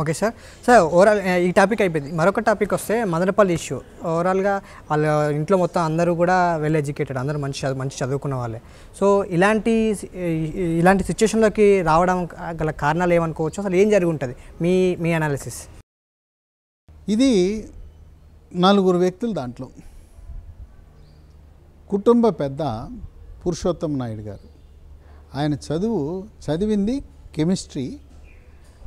okay sir sir overall ఈ topic అయిపోయింది మరొక టాపిక్ వస్తే మదనపల్లి ఇష్యూ ఓవరాల్గా వాళ్ళ ఇంట్లో మొత్తం అందరూ కూడా వెల్ ఎడ్యుకేటెడ్ అందరూ మంచి మంచి చదువుకున్న వాళ్ళే సో ఇలాంటి ఇలాంటి సిచ్యువేషన్లోకి రావడం గల కారణాలు ఏమనుకోవచ్చు అసలు ఏం జరిగి ఉంటుంది మీ మీ అనాలిసిస్ ఇది నలుగురు వ్యక్తులు దాంట్లో కుటుంబ పెద్ద పురుషోత్తం నాయుడు గారు ఆయన చదువు చదివింది కెమిస్ట్రీ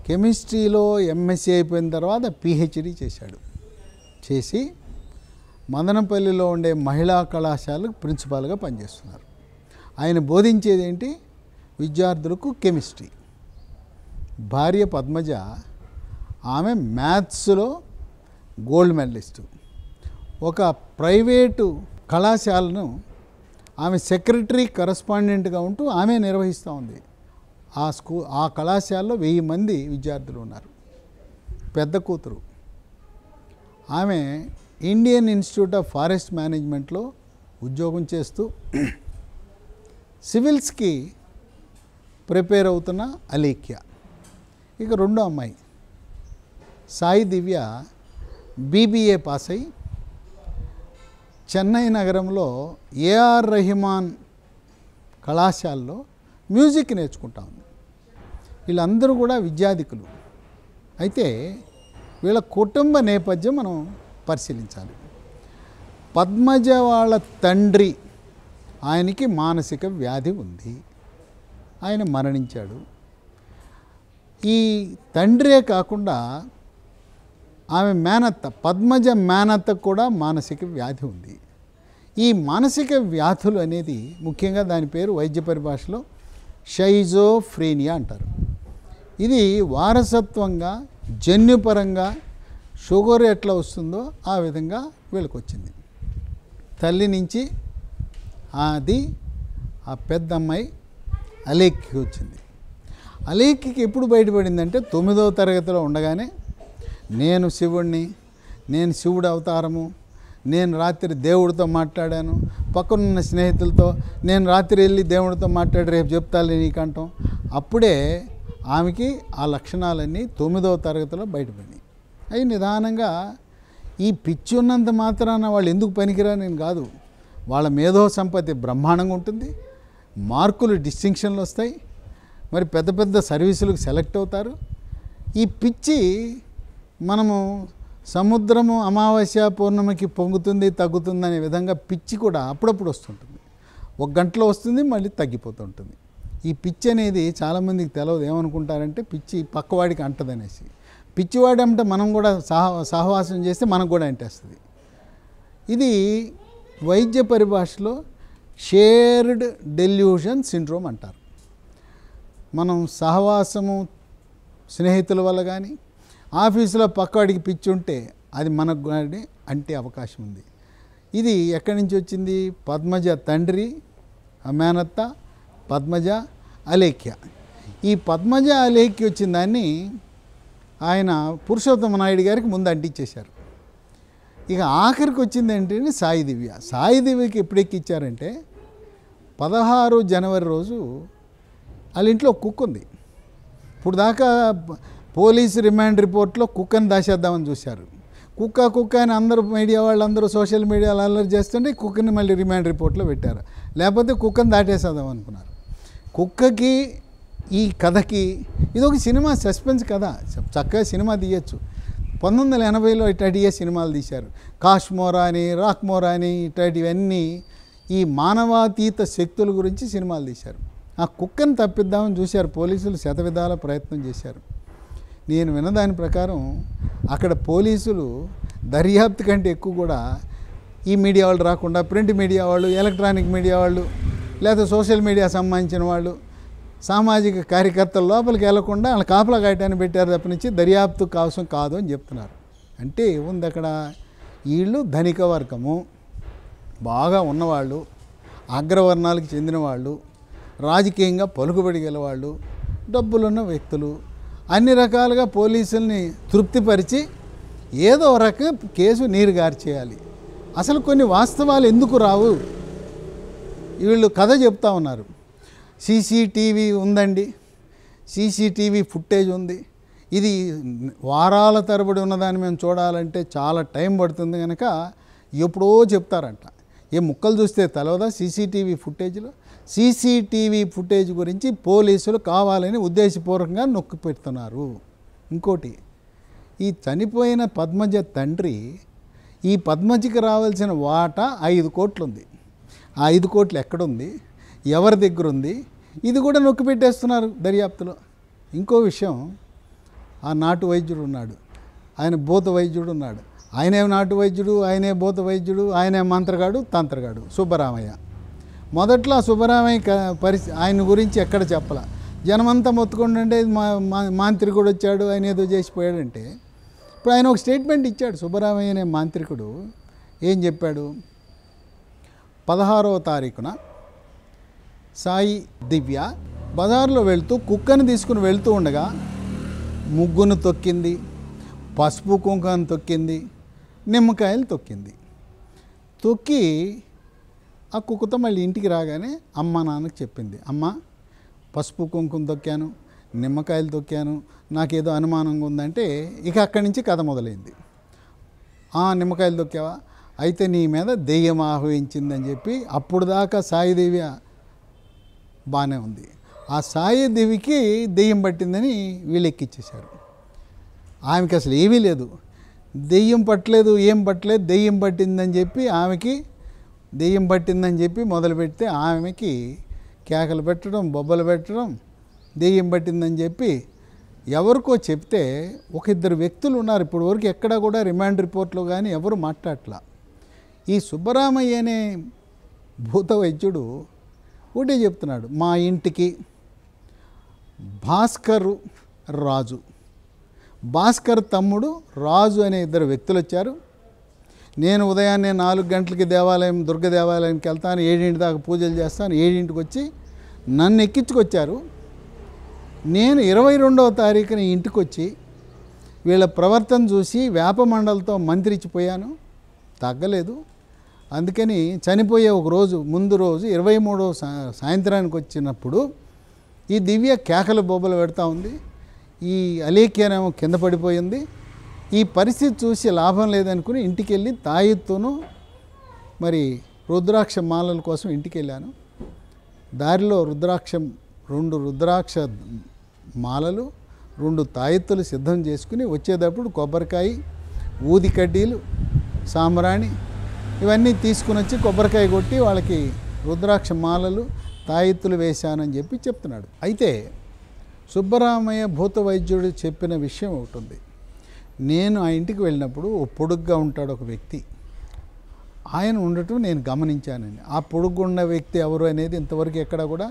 కెమిస్ట్రీలో ఎంఎస్సీ అయిపోయిన తర్వాత పిహెచ్డి చేశాడు చేసి మదనపల్లిలో ఉండే మహిళా కళాశాలకు ప్రిన్సిపాల్గా పనిచేస్తున్నారు ఆయన బోధించేది ఏంటి విద్యార్థులకు కెమిస్ట్రీ భార్య పద్మజ ఆమె మ్యాథ్స్లో గోల్డ్ మెడలిస్టు ఒక ప్రైవేటు కళాశాలను ఆమె సెక్రటరీ కరస్పాండెంట్గా ఉంటూ ఆమె నిర్వహిస్తూ ఉంది ఆ స్కూ ఆ కళాశాలలో వెయ్యి మంది విద్యార్థులు ఉన్నారు పెద్ద కూతురు ఆమె ఇండియన్ ఇన్స్టిట్యూట్ ఆఫ్ ఫారెస్ట్ మేనేజ్మెంట్లో ఉద్యోగం చేస్తూ సివిల్స్కి ప్రిపేర్ అవుతున్న అలీఖ్య ఇక రెండో అమ్మాయి సాయి దివ్య బీబీఏ పాస్ అయి చెన్నై నగరంలో ఏఆర్ రహిమాన్ కళాశాలలో మ్యూజిక్ నేర్చుకుంటా ఉంది వీళ్ళందరూ కూడా విద్యాధికులు అయితే వీళ్ళ కుటుంబ నేపథ్యం మనం పరిశీలించాలి పద్మజ వాళ్ళ తండ్రి ఆయనకి మానసిక వ్యాధి ఉంది ఆయన మరణించాడు ఈ తండ్రే కాకుండా ఆమె మేనత్త పద్మజ మేనత్త కూడా మానసిక వ్యాధి ఉంది ఈ మానసిక వ్యాధులు అనేది ముఖ్యంగా దాని పేరు వైద్య పరిభాషలో షైజోఫ్రీనియా అంటారు ఇది వారసత్వంగా జన్యుపరంగా షుగర్ ఎట్లా వస్తుందో ఆ విధంగా వెళ్ళకొచ్చింది తల్లి నుంచి అది ఆ పెద్ద అమ్మాయి అలీక్కి వచ్చింది అలీక్కి ఎప్పుడు బయటపడిందంటే తొమ్మిదవ తరగతిలో ఉండగానే నేను శివుణ్ణి నేను శివుడు అవతారము నేను రాత్రి దేవుడితో మాట్లాడాను పక్కనున్న స్నేహితులతో నేను రాత్రి వెళ్ళి దేవుడితో మాట్లాడి రేపు చెప్తాలే నీకంటాం అప్పుడే ఆమెకి ఆ లక్షణాలన్నీ తొమ్మిదవ తరగతిలో బయటపడినాయి అవి నిదానంగా ఈ పిచ్చి ఉన్నంత మాత్రాన వాళ్ళు ఎందుకు పనికిరా నేను కాదు వాళ్ళ మేధో సంపత్తి బ్రహ్మాండంగా ఉంటుంది మార్కులు డిస్టింక్షన్లు వస్తాయి మరి పెద్ద పెద్ద సర్వీసులకు సెలెక్ట్ అవుతారు ఈ పిచ్చి మనము సముద్రము అమావాస్య పౌర్ణమికి పొంగుతుంది తగ్గుతుంది అనే విధంగా పిచ్చి కూడా అప్పుడప్పుడు వస్తుంటుంది ఒక గంటలో వస్తుంది మళ్ళీ తగ్గిపోతుంటుంది ఈ పిచ్చి అనేది చాలామందికి తెలియదు ఏమనుకుంటారంటే పిచ్చి పక్కవాడికి అంటదనేసి పిచ్చివాడి అంటే మనం కూడా సహ సహవాసం చేస్తే మనకు కూడా అంటేస్తుంది ఇది వైద్య పరిభాషలో షేర్డ్ డెల్యూషన్ సిండ్రోమ్ అంటారు మనం సహవాసము స్నేహితుల వల్ల కానీ ఆఫీసులో పక్కవాడికి పిచ్చి ఉంటే అది మనకు కానీ అంటే అవకాశం ఉంది ఇది ఎక్కడి నుంచి వచ్చింది పద్మజ తండ్రి మేనత్త పద్మజ అలేఖ్య ఈ పద్మజ అలేఖ్య వచ్చిన దాన్ని ఆయన పురుషోత్తమ నాయుడు గారికి ముందు అంటించేశారు ఇక ఆఖరికి వచ్చింది ఏంటంటే సాయి దివ్య సాయి దివ్యకి ఎప్పుడు ఎక్కిచ్చారంటే పదహారు జనవరి రోజు వాళ్ళ ఇంట్లో కుక్ ఉంది ఇప్పుడు దాకా పోలీస్ రిమాండ్ రిపోర్ట్లో కుక్కని దాచేద్దామని చూశారు కుక్క కుక్క అని అందరూ మీడియా వాళ్ళందరూ సోషల్ మీడియాలో అల్లరి చేస్తుంటే కుక్కని మళ్ళీ రిమాండ్ రిపోర్ట్లో పెట్టారు లేకపోతే కుక్కని దాటేసేద్దాం అనుకున్నారు కుక్కకి ఈ కథకి ఇది ఒక సినిమా సస్పెన్స్ కథ చక్కగా సినిమా తీయచ్చు పంతొమ్మిది వందల ఎనభైలో ఇట్లాంటివే సినిమాలు తీశారు కాశ్మోరా అని రాక్మోరా అని ఇట్లాంటివన్నీ ఈ మానవాతీత శక్తుల గురించి సినిమాలు తీశారు ఆ కుక్కను తప్పిద్దామని చూశారు పోలీసులు శతవిధాల ప్రయత్నం చేశారు నేను విన్నదాని ప్రకారం అక్కడ పోలీసులు దర్యాప్తు కంటే ఎక్కువ కూడా ఈ మీడియా వాళ్ళు రాకుండా ప్రింట్ మీడియా వాళ్ళు ఎలక్ట్రానిక్ మీడియా వాళ్ళు లేదా సోషల్ మీడియా సంబంధించిన వాళ్ళు సామాజిక కార్యకర్తల లోపలికి వెళ్లకుండా వాళ్ళ కాపలా కాయటాన్ని పెట్టారు తప్ప నుంచి దర్యాప్తు కావసం కాదు అని చెప్తున్నారు అంటే ఉంది అక్కడ వీళ్ళు ధనిక వర్గము బాగా ఉన్నవాళ్ళు అగ్రవర్ణాలకు చెందిన వాళ్ళు రాజకీయంగా పలుకుబడి వాళ్ళు డబ్బులున్న వ్యక్తులు అన్ని రకాలుగా పోలీసుల్ని తృప్తిపరిచి ఏదో రక కేసు చేయాలి అసలు కొన్ని వాస్తవాలు ఎందుకు రావు వీళ్ళు కథ చెప్తా ఉన్నారు సీసీటీవీ ఉందండి సీసీటీవీ ఫుటేజ్ ఉంది ఇది వారాల తరబడి ఉన్నదాన్ని మేము చూడాలంటే చాలా టైం పడుతుంది కనుక ఎప్పుడో చెప్తారంట ఏ ముక్కలు చూస్తే తెలవదా సీసీటీవీ ఫుటేజ్లో సీసీటీవీ ఫుటేజ్ గురించి పోలీసులు కావాలని ఉద్దేశపూర్వకంగా నొక్కి పెడుతున్నారు ఇంకోటి ఈ చనిపోయిన పద్మజ తండ్రి ఈ పద్మజకి రావాల్సిన వాటా ఐదు కోట్లుంది ఆ ఐదు కోట్లు ఎక్కడుంది ఎవరి దగ్గర ఉంది ఇది కూడా నొక్కి పెట్టేస్తున్నారు దర్యాప్తులో ఇంకో విషయం ఆ నాటు వైద్యుడు ఉన్నాడు ఆయన భూత వైద్యుడు ఉన్నాడు ఆయనే నాటు వైద్యుడు ఆయనే భూత వైద్యుడు ఆయనే మంత్రగాడు తంత్రగాడు సుబ్బరామయ్య మొదట్లో సుబ్బరామయ్య పరిస్థితి ఆయన గురించి ఎక్కడ చెప్పాల జనమంతా మొత్తుకుంటుంటే మా మాంత్రికుడు వచ్చాడు ఆయన ఏదో చేసిపోయాడంటే ఇప్పుడు ఆయన ఒక స్టేట్మెంట్ ఇచ్చాడు సుబ్బరామయ్య అనే మాంత్రికుడు ఏం చెప్పాడు పదహారవ తారీఖున సాయి దివ్య బజార్లో వెళ్తూ కుక్కని తీసుకుని వెళ్తూ ఉండగా ముగ్గును తొక్కింది పసుపు కుంకను తొక్కింది నిమ్మకాయలు తొక్కింది తొక్కి ఆ కుక్కతో మళ్ళీ ఇంటికి రాగానే అమ్మ నాన్నకు చెప్పింది అమ్మ పసుపు కుంకుమ తొక్కాను నిమ్మకాయలు తొక్కాను నాకేదో అనుమానంగా ఉందంటే ఇక అక్కడి నుంచి కథ మొదలైంది ఆ నిమ్మకాయలు తొక్కావా అయితే నీ మీద దెయ్యం ఆహ్వానించిందని చెప్పి అప్పుడు దాకా సాయిదేవి బాగానే ఉంది ఆ సాయిదేవికి దెయ్యం పట్టిందని ఎక్కిచ్చేశారు ఆమెకి అసలు ఏమీ లేదు దెయ్యం పట్టలేదు ఏం పట్టలేదు దెయ్యం పట్టిందని చెప్పి ఆమెకి దెయ్యం పట్టిందని చెప్పి మొదలు పెడితే ఆమెకి కేకలు పెట్టడం బొబ్బలు పెట్టడం దెయ్యం పట్టిందని చెప్పి ఎవరికో చెప్తే ఒక ఇద్దరు వ్యక్తులు ఉన్నారు ఇప్పటివరకు వరకు ఎక్కడా కూడా రిమాండ్ రిపోర్ట్లో కానీ ఎవరు మాట్లాడట్లా ఈ సుబ్బరామయ్య అనే భూత వైద్యుడు ఒకటే చెప్తున్నాడు మా ఇంటికి భాస్కర్ రాజు భాస్కర్ తమ్ముడు రాజు అనే ఇద్దరు వ్యక్తులు వచ్చారు నేను ఉదయాన్నే నాలుగు గంటలకి దేవాలయం దుర్గ దేవాలయానికి వెళ్తాను ఏడింటి దాకా పూజలు చేస్తాను ఏడింటికి వచ్చి నన్ను ఎక్కించుకొచ్చారు నేను ఇరవై రెండవ తారీఖున ఇంటికి వచ్చి వీళ్ళ ప్రవర్తన చూసి వేపమండలతో మంత్రిచ్చిపోయాను తగ్గలేదు అందుకని చనిపోయే ఒక రోజు ముందు రోజు ఇరవై మూడో సాయంత్రానికి వచ్చినప్పుడు ఈ దివ్య కేకలు బొబ్బలు పెడతా ఉంది ఈ అలేఖ్యనేమో కింద పడిపోయింది ఈ పరిస్థితి చూసి లాభం లేదనుకుని ఇంటికి వెళ్ళి తాయిత్తును మరి రుద్రాక్ష మాలల కోసం ఇంటికి వెళ్ళాను దారిలో రుద్రాక్ష రెండు రుద్రాక్ష మాలలు రెండు తాయెత్తులు సిద్ధం చేసుకుని వచ్చేటప్పుడు కొబ్బరికాయ ఊది కడ్డీలు సాంబ్రాణి ఇవన్నీ తీసుకుని వచ్చి కొబ్బరికాయ కొట్టి వాళ్ళకి రుద్రాక్ష మాలలు తాయెత్తులు వేశానని చెప్పి చెప్తున్నాడు అయితే సుబ్బరామయ్య భూత వైద్యుడు చెప్పిన విషయం ఒకటి ఉంది నేను ఆ ఇంటికి వెళ్ళినప్పుడు ఓ పొడుగ్గా ఉంటాడు ఒక వ్యక్తి ఆయన ఉండటం నేను గమనించానని ఆ పొడుగ్గున్న వ్యక్తి ఎవరు అనేది ఇంతవరకు ఎక్కడ కూడా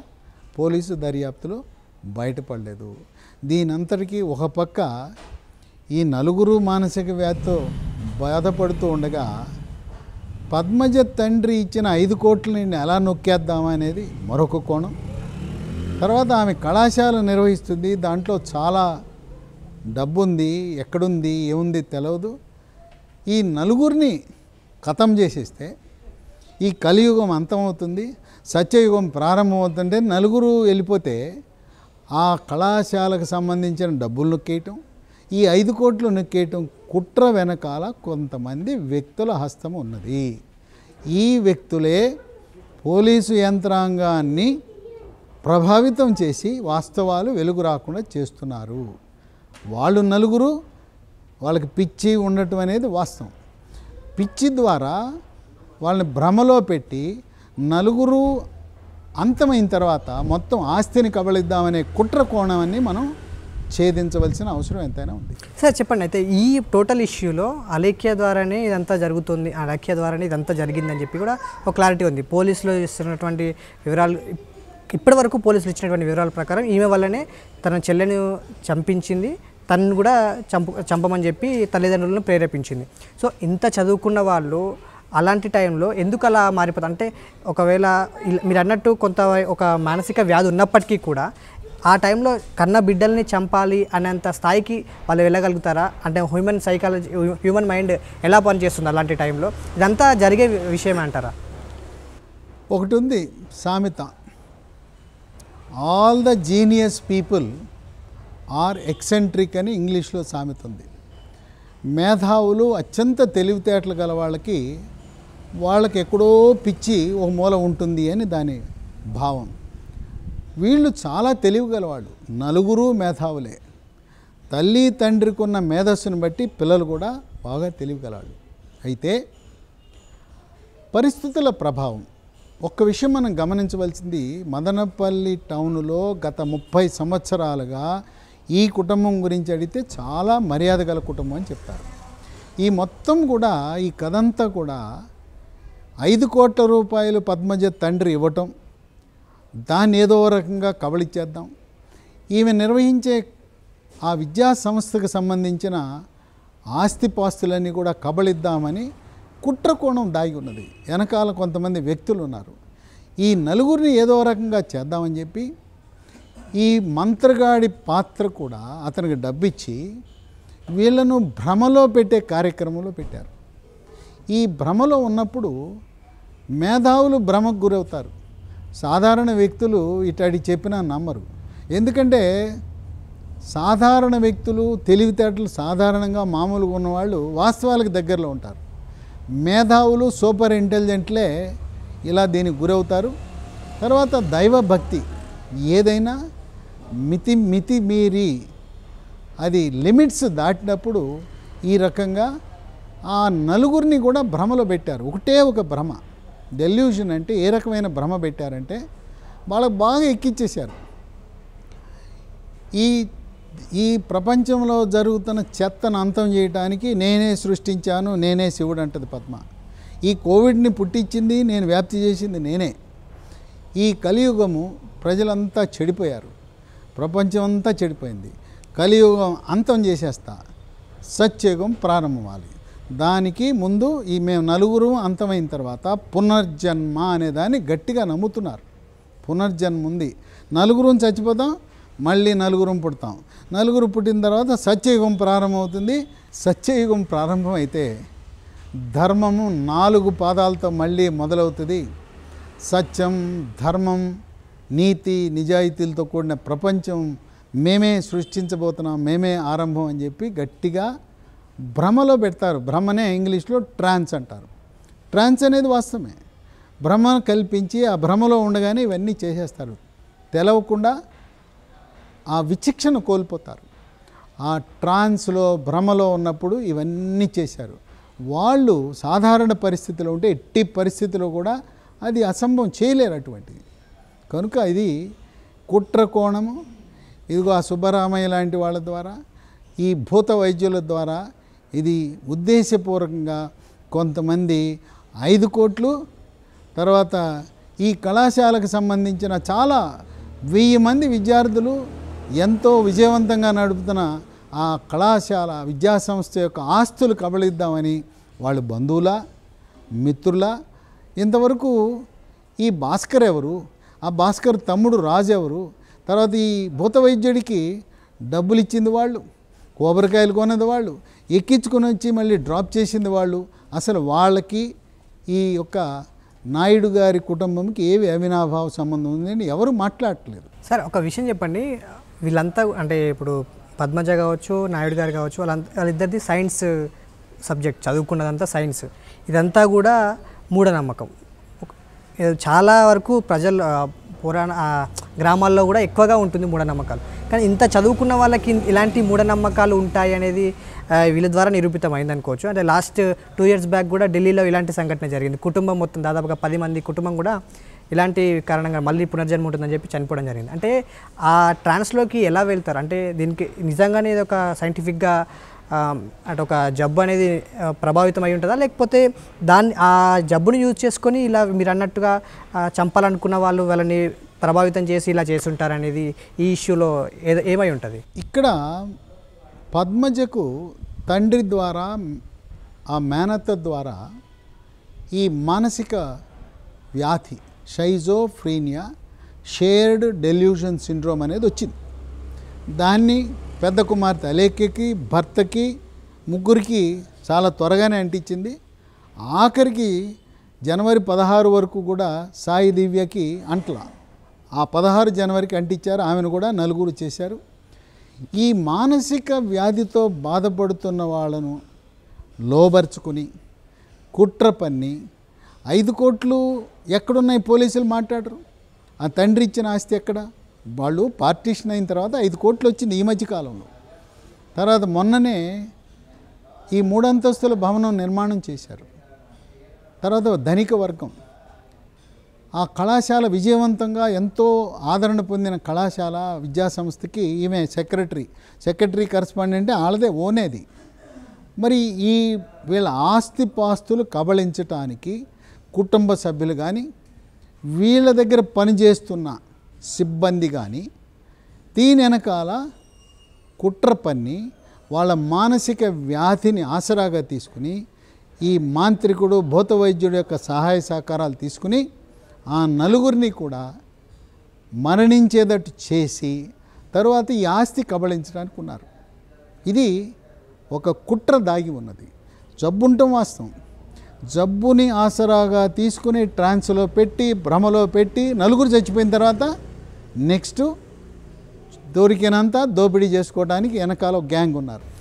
పోలీసు దర్యాప్తులో బయటపడలేదు దీనంతటికీ ఒక పక్క ఈ నలుగురు మానసిక వ్యాధితో బాధపడుతూ ఉండగా పద్మజ తండ్రి ఇచ్చిన ఐదు నిన్ను ఎలా నొక్కేద్దామా అనేది మరొక కోణం తర్వాత ఆమె కళాశాల నిర్వహిస్తుంది దాంట్లో చాలా డబ్బు ఉంది ఎక్కడుంది ఏముంది తెలియదు ఈ నలుగురిని ఖతం చేసేస్తే ఈ కలియుగం అంతమవుతుంది సత్యయుగం ప్రారంభమవుతుంటే నలుగురు వెళ్ళిపోతే ఆ కళాశాలకు సంబంధించిన డబ్బులు నొక్కేయటం ఈ ఐదు కోట్లు నొక్కేయటం కుట్ర వెనకాల కొంతమంది వ్యక్తుల హస్తం ఉన్నది ఈ వ్యక్తులే పోలీసు యంత్రాంగాన్ని ప్రభావితం చేసి వాస్తవాలు వెలుగు రాకుండా చేస్తున్నారు వాళ్ళు నలుగురు వాళ్ళకి పిచ్చి ఉండటం అనేది వాస్తవం పిచ్చి ద్వారా వాళ్ళని భ్రమలో పెట్టి నలుగురు అంతమైన తర్వాత మొత్తం ఆస్తిని కబళిద్దామనే కుట్ర అని మనం ఛేదించవలసిన అవసరం ఎంతైనా ఉంది సార్ చెప్పండి అయితే ఈ టోటల్ ఇష్యూలో అలేఖ్య ద్వారానే ఇదంతా జరుగుతుంది అలేఖ్య ద్వారానే ఇదంతా జరిగిందని చెప్పి కూడా ఒక క్లారిటీ ఉంది పోలీసులు ఇస్తున్నటువంటి వివరాలు ఇప్పటివరకు పోలీసులు ఇచ్చినటువంటి వివరాల ప్రకారం ఈమె వల్లనే తన చెల్లెను చంపించింది తను కూడా చంపు చంపమని చెప్పి తల్లిదండ్రులను ప్రేరేపించింది సో ఇంత చదువుకున్న వాళ్ళు అలాంటి టైంలో ఎందుకు అలా మారిపోతుంది అంటే ఒకవేళ మీరు అన్నట్టు కొంత ఒక మానసిక వ్యాధి ఉన్నప్పటికీ కూడా ఆ టైంలో కన్న బిడ్డల్ని చంపాలి అనేంత స్థాయికి వాళ్ళు వెళ్ళగలుగుతారా అంటే హ్యూమన్ సైకాలజీ హ్యూమన్ మైండ్ ఎలా పనిచేస్తుంది అలాంటి టైంలో ఇదంతా జరిగే విషయం అంటారా ఒకటి ఉంది సామెత all the genius people are eccentric అని ఇంగ్లీష్లో సామెత ఉంది మేధావులు అత్యంత తెలివితేటలు గల వాళ్ళకి వాళ్ళకి ఎక్కడో పిచ్చి ఒక మూల ఉంటుంది అని దాని భావం వీళ్ళు చాలా తెలివిగలవాడు నలుగురు మేధావులే తల్లి తండ్రికి ఉన్న మేధస్సును బట్టి పిల్లలు కూడా బాగా తెలివిగలవాడు అయితే పరిస్థితుల ప్రభావం ఒక్క విషయం మనం గమనించవలసింది మదనపల్లి టౌన్లో గత ముప్పై సంవత్సరాలుగా ఈ కుటుంబం గురించి అడిగితే చాలా మర్యాద గల కుటుంబం అని చెప్తారు ఈ మొత్తం కూడా ఈ కథంతా కూడా ఐదు కోట్ల రూపాయలు పద్మజ తండ్రి ఇవ్వటం దాన్ని ఏదో రకంగా కబళిచ్చేద్దాం ఈమె నిర్వహించే ఆ విద్యా సంస్థకు సంబంధించిన ఆస్తిపాస్తులన్నీ కూడా కబళిద్దామని కుట్రకోణం దాగి ఉన్నది వెనకాల కొంతమంది వ్యక్తులు ఉన్నారు ఈ నలుగురిని ఏదో రకంగా చేద్దామని చెప్పి ఈ మంత్రగాడి పాత్ర కూడా అతనికి డబ్బిచ్చి వీళ్ళను భ్రమలో పెట్టే కార్యక్రమంలో పెట్టారు ఈ భ్రమలో ఉన్నప్పుడు మేధావులు భ్రమకు గురవుతారు సాధారణ వ్యక్తులు ఇటాడి చెప్పినా నమ్మరు ఎందుకంటే సాధారణ వ్యక్తులు తెలివితేటలు సాధారణంగా మామూలుగా ఉన్నవాళ్ళు వాస్తవాలకు దగ్గరలో ఉంటారు మేధావులు సూపర్ ఇంటెలిజెంట్లే ఇలా దీనికి గురవుతారు తర్వాత దైవభక్తి ఏదైనా మితి మితి మీరి అది లిమిట్స్ దాటినప్పుడు ఈ రకంగా ఆ నలుగురిని కూడా భ్రమలో పెట్టారు ఒకటే ఒక భ్రమ డెల్యూజన్ అంటే ఏ రకమైన భ్రమ పెట్టారంటే వాళ్ళకు బాగా ఎక్కిచ్చేశారు ఈ ఈ ప్రపంచంలో జరుగుతున్న చెత్తను అంతం చేయడానికి నేనే సృష్టించాను నేనే శివుడు అంటది పద్మ ఈ కోవిడ్ని పుట్టించింది నేను వ్యాప్తి చేసింది నేనే ఈ కలియుగము ప్రజలంతా చెడిపోయారు ప్రపంచం అంతా చెడిపోయింది కలియుగం అంతం చేసేస్తా సత్యుగం ప్రారంభమాలి దానికి ముందు ఈ మేము నలుగురు అంతమైన తర్వాత పునర్జన్మ అనే దాన్ని గట్టిగా నమ్ముతున్నారు పునర్జన్మ ఉంది నలుగురం చచ్చిపోతాం మళ్ళీ నలుగురం పుడతాం నలుగురు పుట్టిన తర్వాత సత్యయుగం ప్రారంభమవుతుంది సత్యయుగం ప్రారంభమైతే ధర్మము నాలుగు పాదాలతో మళ్ళీ మొదలవుతుంది సత్యం ధర్మం నీతి నిజాయితీలతో కూడిన ప్రపంచం మేమే సృష్టించబోతున్నాం మేమే ఆరంభం అని చెప్పి గట్టిగా భ్రమలో పెడతారు భ్రమనే ఇంగ్లీష్లో ట్రాన్స్ అంటారు ట్రాన్స్ అనేది వాస్తవమే భ్రమ కల్పించి ఆ భ్రమలో ఉండగానే ఇవన్నీ చేసేస్తారు తెలవకుండా ఆ విచక్షణ కోల్పోతారు ఆ ట్రాన్స్లో భ్రమలో ఉన్నప్పుడు ఇవన్నీ చేశారు వాళ్ళు సాధారణ పరిస్థితిలో ఉంటే ఎట్టి పరిస్థితిలో కూడా అది అసంభవం చేయలేరు అటువంటిది కనుక ఇది కుట్ర కోణము ఇదిగో ఆ సుబ్బరామయ్య లాంటి వాళ్ళ ద్వారా ఈ భూత వైద్యుల ద్వారా ఇది ఉద్దేశపూర్వకంగా కొంతమంది ఐదు కోట్లు తర్వాత ఈ కళాశాలకు సంబంధించిన చాలా వెయ్యి మంది విద్యార్థులు ఎంతో విజయవంతంగా నడుపుతున్న ఆ కళాశాల విద్యాసంస్థ యొక్క ఆస్తులు కబళిద్దామని వాళ్ళు బంధువుల మిత్రుల ఇంతవరకు ఈ భాస్కర్ ఎవరు ఆ భాస్కర్ తమ్ముడు రాజు ఎవరు తర్వాత ఈ భూత వైద్యుడికి డబ్బులు ఇచ్చింది వాళ్ళు కొబ్బరికాయలు కొన్నది వాళ్ళు ఎక్కించుకుని వచ్చి మళ్ళీ డ్రాప్ చేసింది వాళ్ళు అసలు వాళ్ళకి ఈ యొక్క నాయుడు గారి కుటుంబంకి ఏవి అవినాభావ సంబంధం ఉందని ఎవరు మాట్లాడట్లేదు సార్ ఒక విషయం చెప్పండి వీళ్ళంతా అంటే ఇప్పుడు పద్మజ కావచ్చు నాయుడు గారు కావచ్చు వాళ్ళంతా వాళ్ళిద్దరిది సైన్స్ సబ్జెక్ట్ చదువుకున్నదంతా సైన్స్ ఇదంతా కూడా మూఢనమ్మకం చాలా వరకు ప్రజలు పురాణ గ్రామాల్లో కూడా ఎక్కువగా ఉంటుంది మూఢనమ్మకాలు కానీ ఇంత చదువుకున్న వాళ్ళకి ఇలాంటి మూఢనమ్మకాలు ఉంటాయి అనేది వీళ్ళ ద్వారా నిరూపితమైంది అనుకోవచ్చు అంటే లాస్ట్ టూ ఇయర్స్ బ్యాక్ కూడా ఢిల్లీలో ఇలాంటి సంఘటన జరిగింది కుటుంబం మొత్తం దాదాపుగా పది మంది కుటుంబం కూడా ఇలాంటి కారణంగా మళ్ళీ పునర్జన్మ ఉంటుందని చెప్పి చనిపోవడం జరిగింది అంటే ఆ ట్రాన్స్లోకి ఎలా వెళ్తారు అంటే దీనికి నిజంగానే ఇది ఒక సైంటిఫిక్గా అంటే ఒక జబ్బు అనేది ప్రభావితం అయి ఉంటుందా లేకపోతే దాన్ని ఆ జబ్బుని యూజ్ చేసుకొని ఇలా మీరు అన్నట్టుగా చంపాలనుకున్న వాళ్ళు వాళ్ళని ప్రభావితం చేసి ఇలా చేస్తుంటారనేది ఈ ఇష్యూలో ఏమై ఉంటుంది ఇక్కడ పద్మజకు తండ్రి ద్వారా ఆ మేనత్త ద్వారా ఈ మానసిక వ్యాధి ఫ్రీనియా షేర్డ్ డెల్యూషన్ సిండ్రోమ్ అనేది వచ్చింది దాన్ని పెద్ద కుమార్తె అలేఖ్యకి భర్తకి ముగ్గురికి చాలా త్వరగానే అంటించింది ఆఖరికి జనవరి పదహారు వరకు కూడా సాయి దివ్యకి అంటలా ఆ పదహారు జనవరికి అంటించారు ఆమెను కూడా నలుగురు చేశారు ఈ మానసిక వ్యాధితో బాధపడుతున్న వాళ్ళను లోబర్చుకుని కుట్ర పన్ని ఐదు కోట్లు ఎక్కడున్నాయి పోలీసులు మాట్లాడరు ఆ తండ్రి ఇచ్చిన ఆస్తి ఎక్కడ వాళ్ళు పార్టీషన్ అయిన తర్వాత ఐదు కోట్లు వచ్చింది ఈ మధ్యకాలంలో తర్వాత మొన్ననే ఈ మూడంతస్తుల భవనం నిర్మాణం చేశారు తర్వాత ధనిక వర్గం ఆ కళాశాల విజయవంతంగా ఎంతో ఆదరణ పొందిన కళాశాల విద్యాసంస్థకి ఈమె సెక్రటరీ సెక్రటరీ కరస్పాండెంట్ వాళ్ళదే ఓనేది మరి ఈ వీళ్ళ ఆస్తి పాస్తులు కబళించటానికి కుటుంబ సభ్యులు కానీ వీళ్ళ దగ్గర పనిచేస్తున్న సిబ్బంది కానీ దీని వెనకాల కుట్ర పన్ని వాళ్ళ మానసిక వ్యాధిని ఆసరాగా తీసుకుని ఈ మాంత్రికుడు భూత వైద్యుడు యొక్క సహాయ సహకారాలు తీసుకుని ఆ నలుగురిని కూడా మరణించేటట్టు చేసి తరువాత ఈ ఆస్తి కబళించడానికి ఉన్నారు ఇది ఒక కుట్ర దాగి ఉన్నది జబ్బుంటం వాస్తవం జబ్బుని ఆసరాగా తీసుకుని ట్రాన్స్లో పెట్టి భ్రమలో పెట్టి నలుగురు చచ్చిపోయిన తర్వాత నెక్స్ట్ దొరికినంత దోపిడీ చేసుకోవడానికి వెనకాల గ్యాంగ్ ఉన్నారు